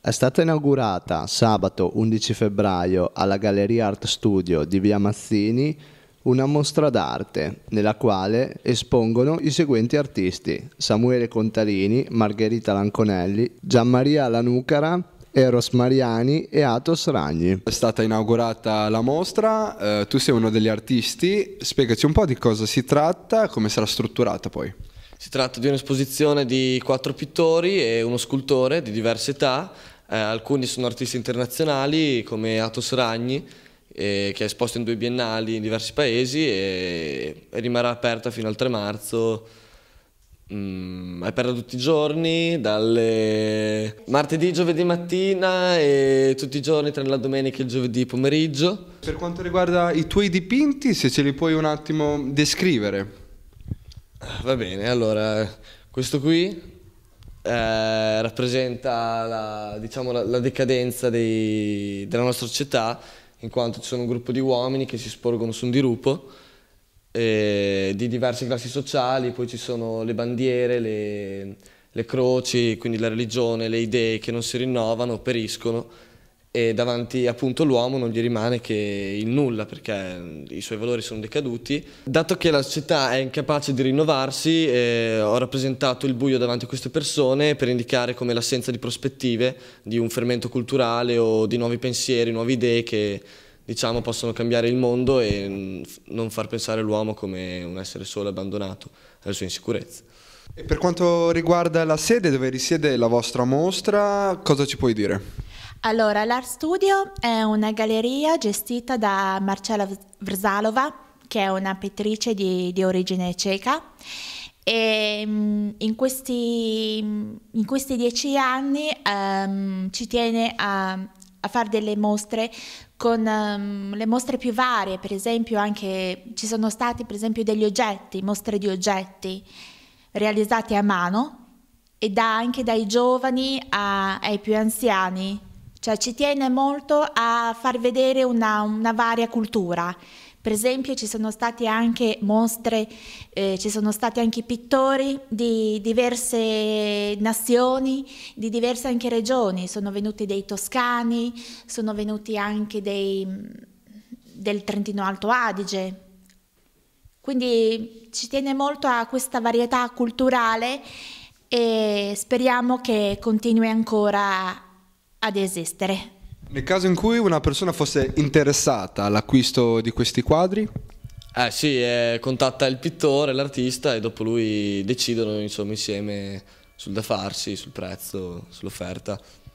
È stata inaugurata sabato 11 febbraio alla Galleria Art Studio di Via Mazzini una mostra d'arte nella quale espongono i seguenti artisti Samuele Contarini, Margherita Lanconelli, Gianmaria Lanucara, Eros Mariani e Atos Ragni. È stata inaugurata la mostra, eh, tu sei uno degli artisti, spiegaci un po' di cosa si tratta, e come sarà strutturata poi. Si tratta di un'esposizione di quattro pittori e uno scultore di diverse età, eh, alcuni sono artisti internazionali come Atos Ragni, eh, che è esposto in due biennali in diversi paesi e, e rimarrà aperta fino al 3 marzo. Mm, è aperta tutti i giorni, dalle martedì, giovedì mattina e tutti i giorni tranne la domenica e il giovedì pomeriggio. Per quanto riguarda i tuoi dipinti, se ce li puoi un attimo descrivere. Va bene, allora questo qui eh, rappresenta la, diciamo, la, la decadenza dei, della nostra società in quanto ci sono un gruppo di uomini che si sporgono su un dirupo eh, di diverse classi sociali, poi ci sono le bandiere, le, le croci, quindi la religione, le idee che non si rinnovano, periscono e davanti appunto all'uomo non gli rimane che il nulla perché mm, i suoi valori sono decaduti. Dato che la società è incapace di rinnovarsi, eh, ho rappresentato il buio davanti a queste persone per indicare come l'assenza di prospettive, di un fermento culturale o di nuovi pensieri, nuove idee che diciamo possono cambiare il mondo e mm, non far pensare l'uomo come un essere solo abbandonato alle sue insicurezze. E per quanto riguarda la sede dove risiede la vostra mostra, cosa ci puoi dire? Allora, l'Art Studio è una galleria gestita da Marcella Vrzalova, che è una pittrice di, di origine ceca. E ehm, in questi, in questi dieci anni um, ci tiene a, a fare delle mostre con um, le mostre più varie, per esempio anche ci sono stati per esempio degli oggetti, mostre di oggetti realizzati a mano e da, anche dai giovani a, ai più anziani, cioè ci tiene molto a far vedere una, una varia cultura. Per esempio ci sono state anche mostre, eh, ci sono stati anche pittori di diverse nazioni, di diverse anche regioni, sono venuti dei toscani, sono venuti anche dei, del Trentino Alto Adige. Quindi ci tiene molto a questa varietà culturale e speriamo che continui ancora ad esistere. Nel caso in cui una persona fosse interessata all'acquisto di questi quadri? Eh sì, eh, contatta il pittore, l'artista e dopo lui decidono insomma, insieme sul da farsi, sul prezzo, sull'offerta.